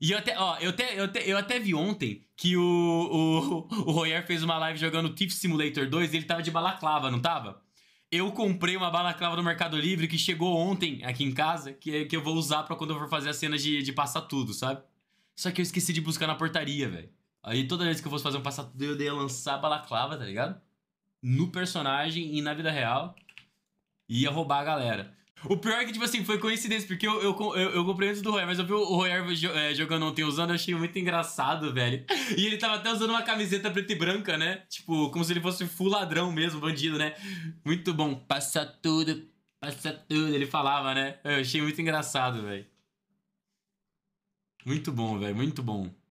E eu até, ó, eu até, eu até, eu até vi ontem que o, o, o Royer fez uma live jogando Thief Simulator 2 e ele tava de balaclava, não tava? Eu comprei uma balaclava no Mercado Livre que chegou ontem aqui em casa, que, que eu vou usar pra quando eu for fazer a cena de, de passar tudo, sabe? Só que eu esqueci de buscar na portaria, velho. Aí toda vez que eu fosse fazer um passar tudo, eu ia lançar a balaclava, tá ligado? No personagem e na vida real. ia roubar a galera. O pior é que, tipo assim, foi coincidência, porque eu, eu, eu, eu comprei antes do Royer, mas eu vi o Royer eh, é, jogando ontem usando, eu achei muito engraçado, velho. E ele tava até usando uma camiseta preta e branca, né? Tipo, como se ele fosse full ladrão mesmo, bandido, né? Muito bom. Passa tudo, passa tudo, ele falava, né? Eu achei muito engraçado, velho. Muito bom, velho, muito bom.